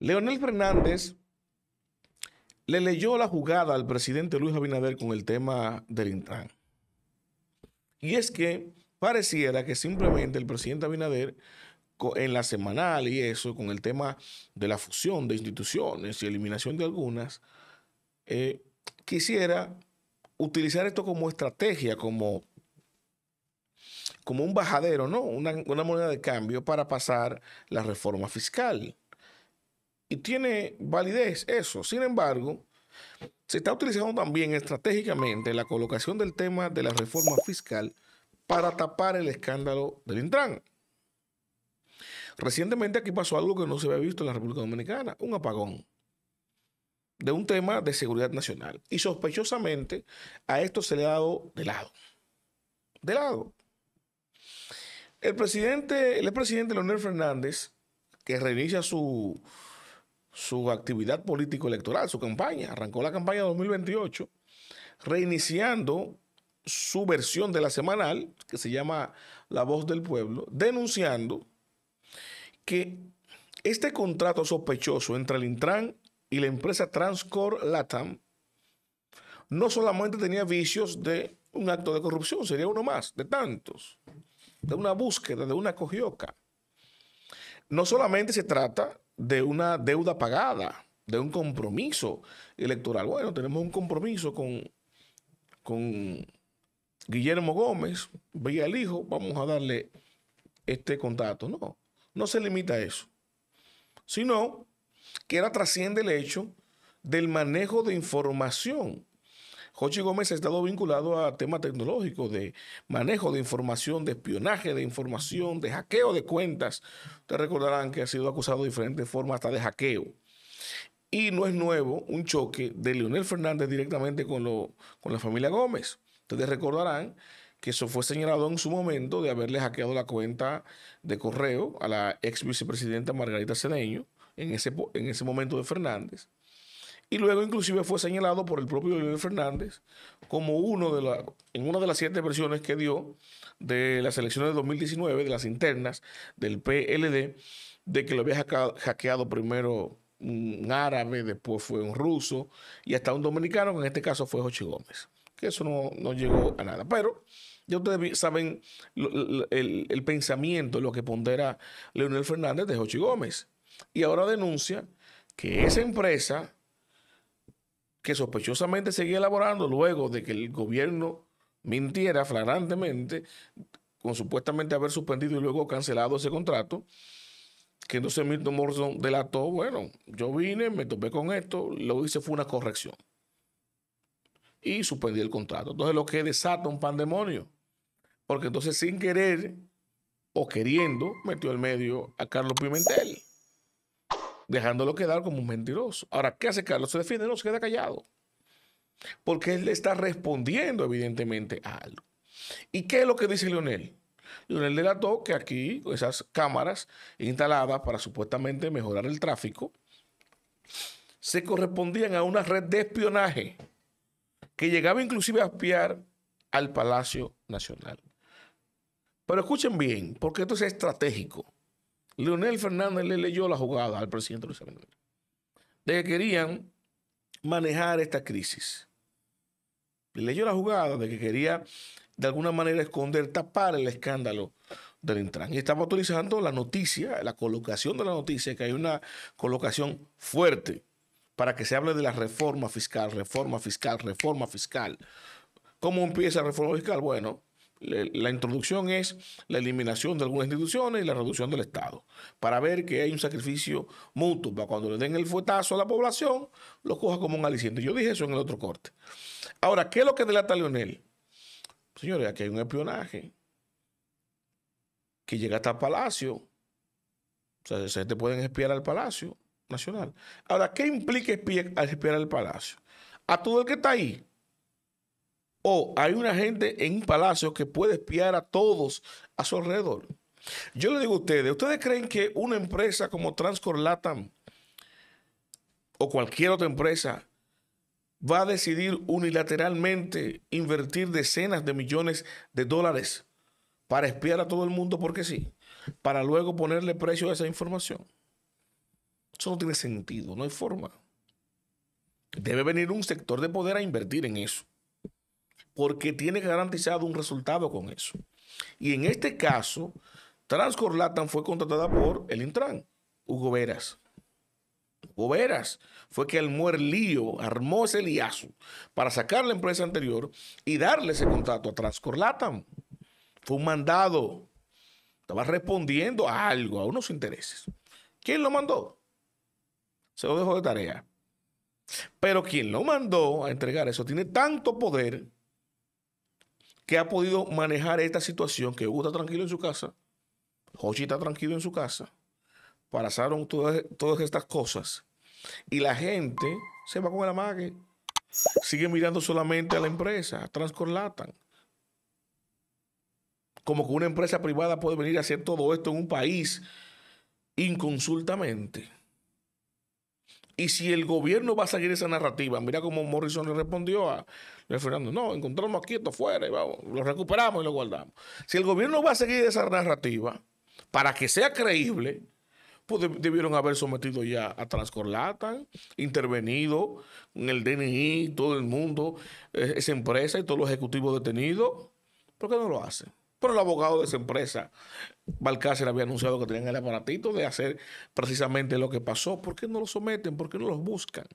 Leonel Fernández le leyó la jugada al presidente Luis Abinader con el tema del Intran. Y es que pareciera que simplemente el presidente Abinader en la semanal y eso, con el tema de la fusión de instituciones y eliminación de algunas, eh, quisiera utilizar esto como estrategia, como, como un bajadero, ¿no? una moneda de cambio para pasar la reforma fiscal y tiene validez eso. Sin embargo, se está utilizando también estratégicamente la colocación del tema de la reforma fiscal para tapar el escándalo del Intran. Recientemente aquí pasó algo que no se había visto en la República Dominicana, un apagón de un tema de seguridad nacional. Y sospechosamente a esto se le ha dado de lado. De lado. El presidente, el presidente Leonel Fernández, que reinicia su, su actividad político-electoral, su campaña. Arrancó la campaña 2028, reiniciando su versión de la semanal, que se llama La Voz del Pueblo, denunciando que este contrato sospechoso entre el Intran y la empresa Transcor Latam no solamente tenía vicios de un acto de corrupción, sería uno más, de tantos, de una búsqueda, de una cojioca. No solamente se trata de una deuda pagada, de un compromiso electoral. Bueno, tenemos un compromiso con, con Guillermo Gómez, veía el hijo, vamos a darle este contrato. No, no se limita a eso, sino que era trasciende el hecho del manejo de información Jochi Gómez ha estado vinculado a temas tecnológicos de manejo de información, de espionaje de información, de hackeo de cuentas. Ustedes recordarán que ha sido acusado de diferentes formas hasta de hackeo. Y no es nuevo un choque de Leonel Fernández directamente con, lo, con la familia Gómez. Ustedes recordarán que eso fue señalado en su momento de haberle hackeado la cuenta de correo a la ex vicepresidenta Margarita Cedeño en ese, en ese momento de Fernández y luego inclusive fue señalado por el propio Leonel Fernández como uno de la, en una de las siete versiones que dio de las elecciones de 2019, de las internas del PLD, de que lo había hackeado primero un árabe, después fue un ruso y hasta un dominicano, que en este caso fue Jochi Gómez, que eso no, llegó a nada. Pero ya ustedes saben el, pensamiento, lo que pondera Leonel Fernández de Jochi Gómez. Y ahora denuncia que esa empresa que sospechosamente seguía elaborando luego de que el gobierno mintiera flagrantemente con supuestamente haber suspendido y luego cancelado ese contrato, que entonces Milton Morrison delató, bueno, yo vine, me topé con esto, lo hice fue una corrección. Y suspendí el contrato. Entonces lo que desata un pandemonio, porque entonces sin querer o queriendo metió el medio a Carlos Pimentel dejándolo quedar como un mentiroso. Ahora, ¿qué hace Carlos? Se defiende, no, se queda callado. Porque él le está respondiendo, evidentemente, a algo. ¿Y qué es lo que dice Leonel? Leonel delató que aquí esas cámaras instaladas para supuestamente mejorar el tráfico se correspondían a una red de espionaje que llegaba inclusive a espiar al Palacio Nacional. Pero escuchen bien, porque esto es estratégico. Leonel Fernández le leyó la jugada al presidente Luis Abinader de que querían manejar esta crisis. Le leyó la jugada de que quería de alguna manera esconder, tapar el escándalo del Intran. Y estaba autorizando la noticia, la colocación de la noticia, que hay una colocación fuerte para que se hable de la reforma fiscal, reforma fiscal, reforma fiscal. ¿Cómo empieza la reforma fiscal? Bueno, la introducción es la eliminación de algunas instituciones y la reducción del Estado, para ver que hay un sacrificio mutuo, para cuando le den el fuetazo a la población, lo coja como un aliciente. Yo dije eso en el otro corte. Ahora, ¿qué es lo que delata Leonel? Señores, aquí hay un espionaje que llega hasta el Palacio. O sea, se te pueden espiar al Palacio Nacional. Ahora, ¿qué implica espiar, espiar al Palacio? A todo el que está ahí, o hay una gente en un palacio que puede espiar a todos a su alrededor. Yo le digo a ustedes, ¿ustedes creen que una empresa como Transcorlatam o cualquier otra empresa va a decidir unilateralmente invertir decenas de millones de dólares para espiar a todo el mundo porque sí, para luego ponerle precio a esa información? Eso no tiene sentido, no hay forma. Debe venir un sector de poder a invertir en eso porque tiene garantizado un resultado con eso. Y en este caso, Transcorlatan fue contratada por el Intran, Hugo Veras. Hugo Veras fue que el lío, armó ese liazo para sacar la empresa anterior y darle ese contrato a Transcorlatan. Fue un mandado. Estaba respondiendo a algo, a unos intereses. ¿Quién lo mandó? Se lo dejó de tarea. Pero quien lo mandó a entregar eso tiene tanto poder que ha podido manejar esta situación, que Hugo está tranquilo en su casa, Jochi está tranquilo en su casa, pasaron todas, todas estas cosas y la gente se va con el amague, sigue mirando solamente a la empresa, a Transcorlatan. Como que una empresa privada puede venir a hacer todo esto en un país inconsultamente. Y si el gobierno va a seguir esa narrativa, mira cómo Morrison le respondió a Fernando, no, encontramos aquí esto fuera y vamos, lo recuperamos y lo guardamos. Si el gobierno va a seguir esa narrativa, para que sea creíble, pues debieron haber sometido ya a Transcorlatan, intervenido en el DNI, todo el mundo, eh, esa empresa y todos los ejecutivos detenidos. ¿Por qué no lo hacen? Pero el abogado de esa empresa, Balcácer, había anunciado que tenían el aparatito de hacer precisamente lo que pasó. ¿Por qué no lo someten? ¿Por qué no los buscan?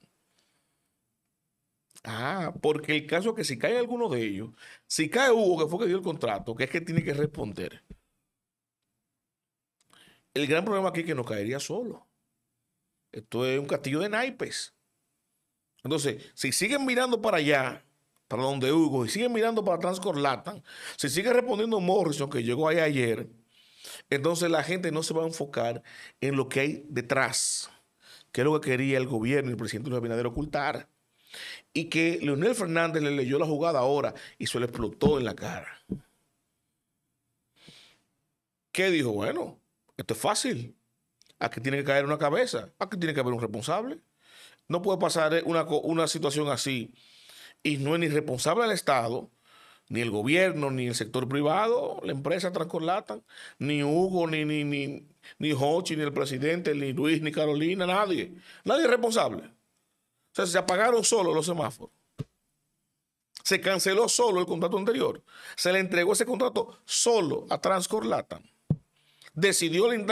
Ah, porque el caso es que si cae alguno de ellos, si cae Hugo, que fue que dio el contrato, que es que tiene que responder. El gran problema aquí es que no caería solo. Esto es un castillo de naipes. Entonces, si siguen mirando para allá, para donde Hugo, y sigue mirando para atrás con si sigue respondiendo Morrison, que llegó ahí ayer, entonces la gente no se va a enfocar en lo que hay detrás, que es lo que quería el gobierno y el presidente Luis Abinader ocultar. Y que Leonel Fernández le leyó la jugada ahora y se le explotó en la cara. ¿Qué dijo? Bueno, esto es fácil. Aquí tiene que caer una cabeza. Aquí tiene que haber un responsable. No puede pasar eh, una, una situación así y no es ni responsable el Estado, ni el gobierno, ni el sector privado, la empresa Transcorlatan, ni Hugo, ni, ni, ni, ni Hochi, ni el presidente, ni Luis, ni Carolina, nadie. Nadie es responsable. O sea, se apagaron solo los semáforos. Se canceló solo el contrato anterior. Se le entregó ese contrato solo a Transcorlatan. Decidió el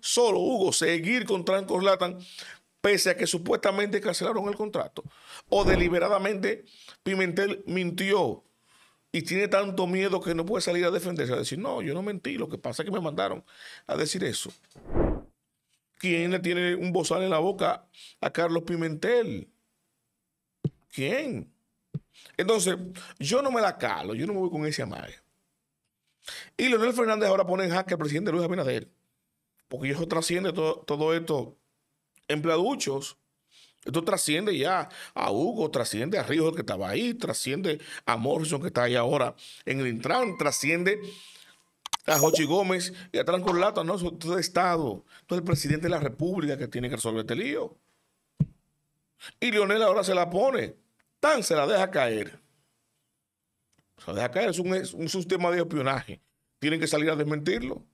solo, Hugo, seguir con Transcorlatan pese a que supuestamente cancelaron el contrato. O deliberadamente Pimentel mintió y tiene tanto miedo que no puede salir a defenderse, a decir, no, yo no mentí, lo que pasa es que me mandaron a decir eso. ¿Quién le tiene un bozal en la boca a Carlos Pimentel? ¿Quién? Entonces, yo no me la calo, yo no me voy con ese madre Y Leonel Fernández ahora pone en jaque al presidente Luis Abinader, porque eso trasciende todo, todo esto empleaduchos. Esto trasciende ya a Hugo, trasciende a Rijo que estaba ahí, trasciende a Morrison que está ahí ahora en el Intran, trasciende a Jochi Gómez y a Trancolata, no, eso es de Estado, esto es el presidente de la República que tiene que resolver este lío. Y Lionel ahora se la pone, tan se la deja caer. Se la deja caer, un, es un sistema de espionaje. Tienen que salir a desmentirlo,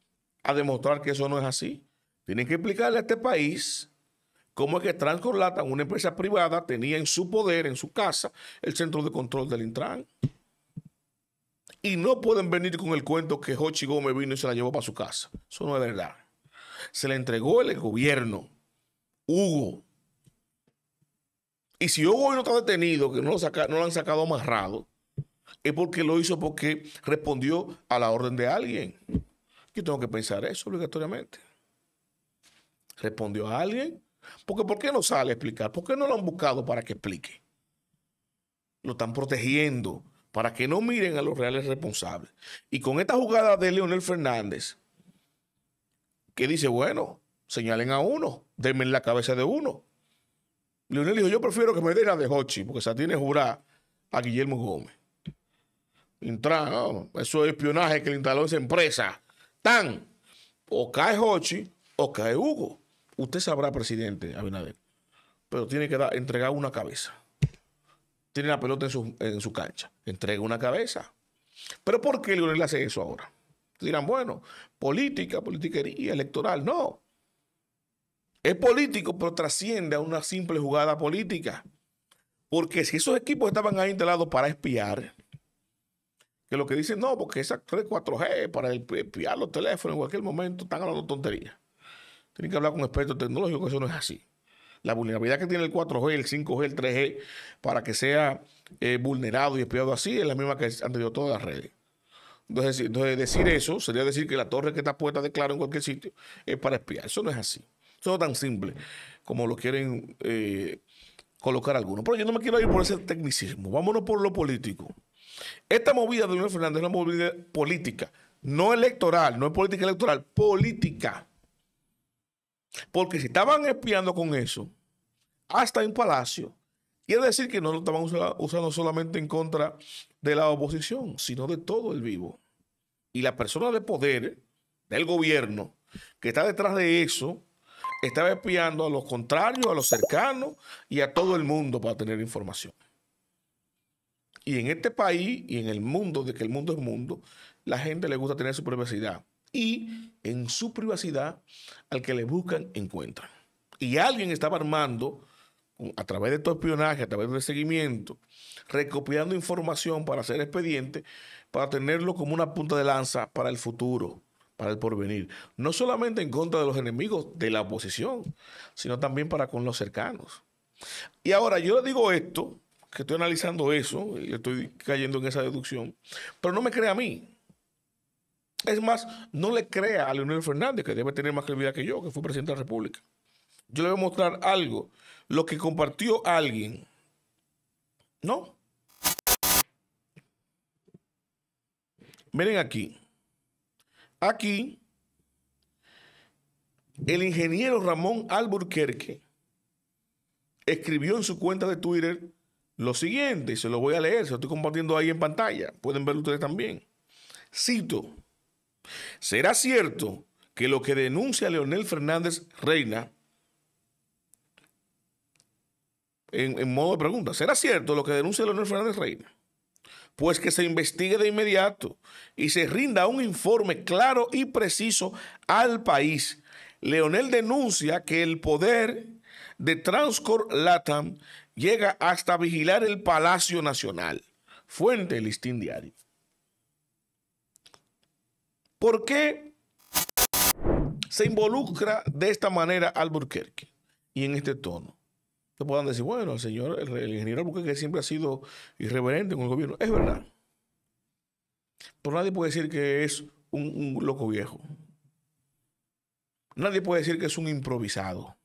a demostrar que eso no es así. Tienen que explicarle a este país cómo es que Transcorlata, una empresa privada, tenía en su poder, en su casa, el centro de control del Intran. Y no pueden venir con el cuento que Jochi Gómez vino y se la llevó para su casa. Eso no es verdad. Se la entregó el gobierno, Hugo. Y si Hugo hoy no está detenido, que no lo, no lo han sacado amarrado, es porque lo hizo porque respondió a la orden de alguien. Yo tengo que pensar eso obligatoriamente. Respondió a alguien porque ¿por qué no sale a explicar? ¿Por qué no lo han buscado para que explique? Lo están protegiendo para que no miren a los reales responsables. Y con esta jugada de Leonel Fernández, que dice, bueno, señalen a uno, denme la cabeza de uno. Leonel dijo, yo prefiero que me den a de Hochi, porque se tiene jurar a Guillermo Gómez. entra eso es espionaje que le instaló esa empresa. Tan, o cae Hochi o cae Hugo usted sabrá, presidente Abinader, pero tiene que dar, entregar una cabeza. Tiene la pelota en su, cancha. Entrega una cabeza. Pero ¿por qué Leonel hace eso ahora? Dirán, bueno, política, politiquería, electoral. No. Es político, pero trasciende a una simple jugada política. Porque si esos equipos estaban ahí instalados para espiar, que lo que dicen, no, porque esa 3-4G para espiar los teléfonos en cualquier momento están hablando tonterías. Tienen que hablar con expertos tecnológicos, eso no es así. La vulnerabilidad que tiene el 4G, el 5G, el 3G, para que sea eh, vulnerado y espiado así, es la misma que han tenido todas las redes. Entonces, decir eso sería decir que la torre que está puesta de claro en cualquier sitio es para espiar. Eso no es así. Eso no es tan simple como lo quieren eh, colocar algunos. Pero yo no me quiero ir por ese tecnicismo. Vámonos por lo político. Esta movida de Luis Fernández es una movida política. No electoral, no es política electoral, política. Porque si estaban espiando con eso, hasta en Palacio, quiere decir que no lo estaban usando, solamente en contra de la oposición, sino de todo el vivo. Y la persona de poder del gobierno que está detrás de eso, estaba espiando a los contrarios, a los cercanos y a todo el mundo para tener información. Y en este país y en el mundo, de que el mundo es mundo, la gente le gusta tener su privacidad. Y en su privacidad al que le buscan, encuentran. Y alguien estaba armando, a través de todo espionaje, a través de seguimiento, recopilando información para hacer expediente, para tenerlo como una punta de lanza para el futuro, para el porvenir. No solamente en contra de los enemigos de la oposición, sino también para con los cercanos. Y ahora yo le digo esto, que estoy analizando eso, y estoy cayendo en esa deducción, pero no me crea a mí. Es más, no le crea a Leonel Fernández, que debe tener más credibilidad que yo, que fue presidente de la República. Yo le voy a mostrar algo, lo que compartió alguien. ¿No? Miren aquí. Aquí, el ingeniero Ramón Alburquerque escribió en su cuenta de Twitter lo siguiente, y se lo voy a leer, se lo estoy compartiendo ahí en pantalla, pueden verlo ustedes también. Cito, ¿Será cierto que lo que denuncia Leonel Fernández Reina, en, modo de pregunta, ¿será cierto lo que denuncia Leonel Fernández Reina? Pues que se investigue de inmediato y se rinda un informe claro y preciso al país. Leonel denuncia que el poder de Transcor Latam llega hasta vigilar el Palacio Nacional. Fuente Listín Diario. ¿Por qué se involucra de esta manera Alburquerque y en este tono? Te puedan decir, bueno, el señor, el, ingeniero Alburquerque siempre ha sido irreverente con el gobierno. Es verdad. Pero nadie puede decir que es un, un loco viejo. Nadie puede decir que es un improvisado.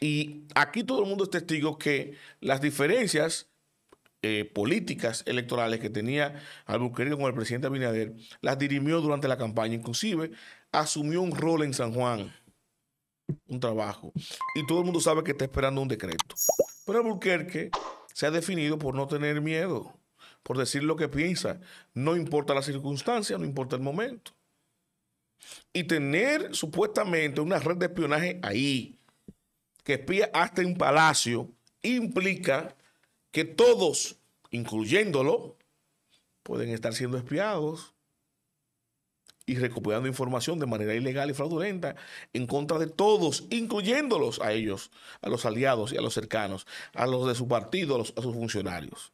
Y aquí todo el mundo es testigo que las diferencias eh, políticas electorales que tenía Albuquerque con el presidente Abinader, las dirimió durante la campaña, inclusive asumió un rol en San Juan, un trabajo, y todo el mundo sabe que está esperando un decreto. Pero Albuquerque se ha definido por no tener miedo, por decir lo que piensa, no importa la circunstancia, no importa el momento. Y tener supuestamente una red de espionaje ahí, que espía hasta un palacio, implica que todos, incluyéndolo, pueden estar siendo espiados y recopilando información de manera ilegal y fraudulenta en contra de todos, incluyéndolos a ellos, a los aliados y a los cercanos, a los de su partido, a, sus funcionarios.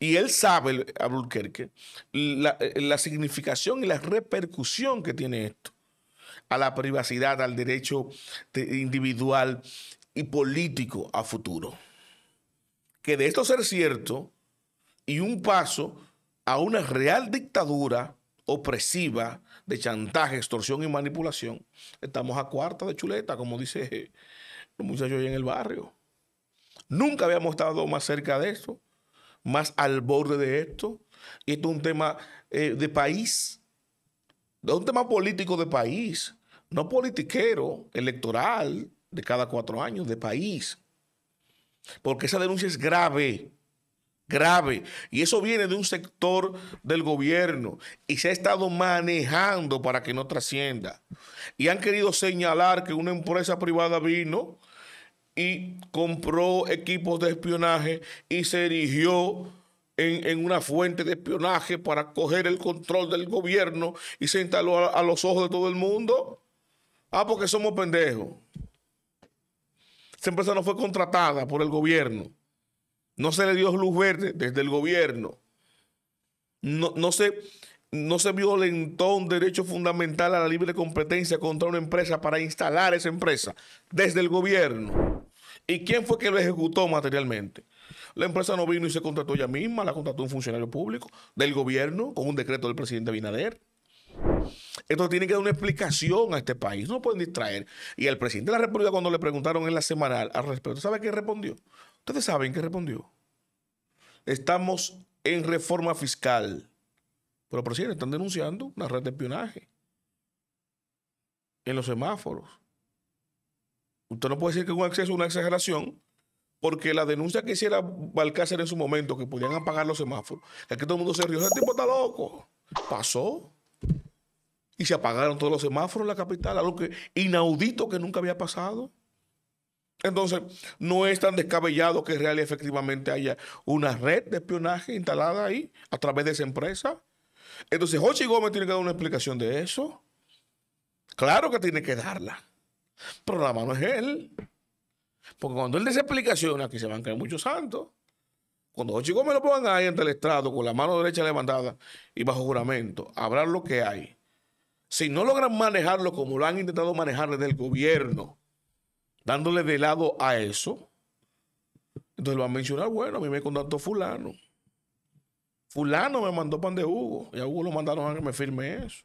Y él sabe, Abulquerque, la significación y la repercusión que tiene esto a la privacidad, al derecho individual y político a futuro que de esto ser cierto y un paso a una real dictadura opresiva de chantaje, extorsión y manipulación, estamos a cuarta de chuleta, como dice los muchachos en el barrio. Nunca habíamos estado más cerca de esto, más al borde de esto. Y esto es un tema eh, de país, es un tema político de país, no politiquero, electoral, de cada cuatro años, de país porque esa denuncia es grave, grave, y eso viene de un sector del gobierno y se ha estado manejando para que no trascienda. Y han querido señalar que una empresa privada vino y compró equipos de espionaje y se erigió en, una fuente de espionaje para coger el control del gobierno y sentarlo a, a los ojos de todo el mundo. Ah, porque somos pendejos. Esa empresa no fue contratada por el gobierno. No se le dio luz verde desde el gobierno. No, se, no se violentó un derecho fundamental a la libre competencia contra una empresa para instalar esa empresa desde el gobierno. ¿Y quién fue que lo ejecutó materialmente? La empresa no vino y se contrató ella misma, la contrató un funcionario público del gobierno con un decreto del presidente Binader. Esto tiene que dar una explicación a este país, no pueden distraer. Y el presidente de la República cuando le preguntaron en la semanal al respecto, ¿sabe qué respondió? Ustedes saben qué respondió. Estamos en reforma fiscal. Pero presidente, están denunciando una red de espionaje en los semáforos. Usted no puede decir que un exceso una exageración, porque la denuncia que hiciera Balcácer en su momento, que podían apagar los semáforos, que todo el mundo se rió, ese tipo está loco. Pasó. Y se apagaron todos los semáforos en la capital, algo que inaudito que nunca había pasado. Entonces, no es tan descabellado que realmente efectivamente haya una red de espionaje instalada ahí a través de esa empresa. Entonces, ¿José Gómez tiene que dar una explicación de eso. Claro que tiene que darla. Pero la mano es él. Porque cuando él esa explicación, aquí se van a caer muchos santos. Cuando José Gómez lo pongan ahí ante el estrado con la mano derecha levantada y bajo juramento, habrá lo que hay si no logran manejarlo como lo han intentado manejar desde el gobierno, dándole de lado a eso, entonces lo van a mencionar, bueno, a mí me contactó fulano. Fulano me mandó pan de Hugo y a Hugo lo mandaron a que me firme eso.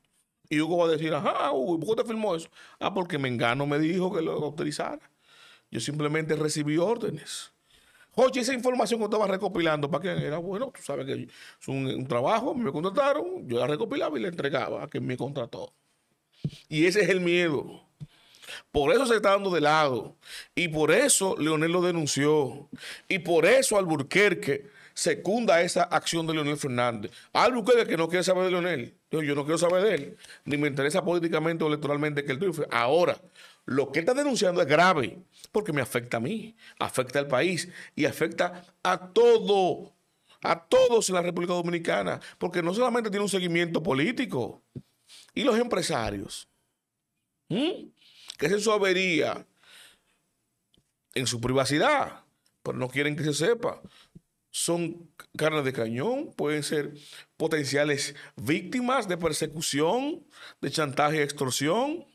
Y Hugo va a decir, ajá, Hugo, ¿por qué te firmó eso? Ah, porque Mengano me dijo que lo autorizara. Yo simplemente recibí órdenes. Jochi, esa información que estaba recopilando, ¿para qué? Era bueno, tú sabes que es un, trabajo, me contrataron, yo la recopilaba y la entregaba a quien me contrató. Y ese es el miedo. Por eso se está dando de lado. Y por eso Leonel lo denunció. Y por eso Alburquerque secunda esa acción de Leonel Fernández. Algo ustedes que no quiere saber de Leonel. Yo, no quiero saber de él, ni me interesa políticamente o electoralmente que él triunfe. Ahora, lo que está denunciando es grave, porque me afecta a mí, afecta al país y afecta a todo, a todos en la República Dominicana, porque no solamente tiene un seguimiento político, y los empresarios, que se su en su privacidad, pero no quieren que se sepa son carnes de cañón, pueden ser potenciales víctimas de persecución, de chantaje y extorsión.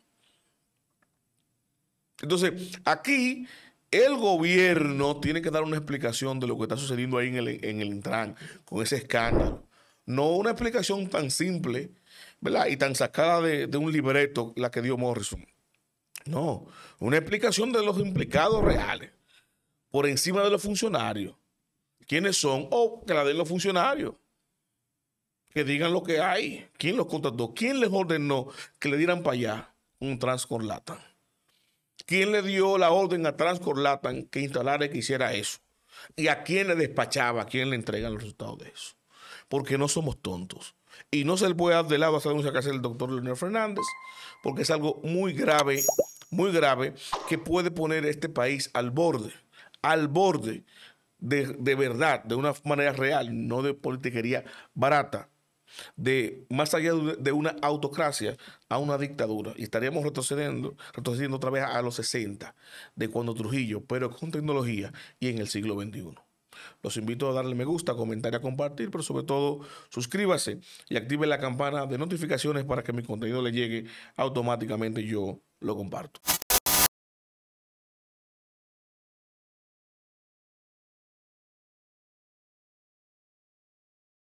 Entonces, aquí el gobierno tiene que dar una explicación de lo que está sucediendo ahí en el, en Intran, con ese escándalo. No una explicación tan simple, ¿verdad? Y tan sacada de, de un libreto, la que dio Morrison. No, una explicación de los implicados reales, por encima de los funcionarios quiénes son o que la den los funcionarios. Que digan lo que hay, quién los contrató, quién les ordenó que le dieran para allá un Transcorlatan. ¿Quién le dio la orden a Transcorlatan que instalara y que hiciera eso? ¿Y a quién le despachaba? ¿A quién le entregan los resultados de eso? Porque no somos tontos. Y no se le puede dar de lado a esa denuncia que hace el doctor Leonel Fernández, porque es algo muy grave, muy grave, que puede poner este país al borde, al borde de, verdad, de una manera real, no de politiquería barata, de más allá de una autocracia a una dictadura. Y estaríamos retrocediendo, retrocediendo otra vez a los 60, de cuando Trujillo, pero con tecnología y en el siglo XXI. Los invito a darle me gusta, a comentar y a compartir, pero sobre todo suscríbase y active la campana de notificaciones para que mi contenido le llegue automáticamente y yo lo comparto.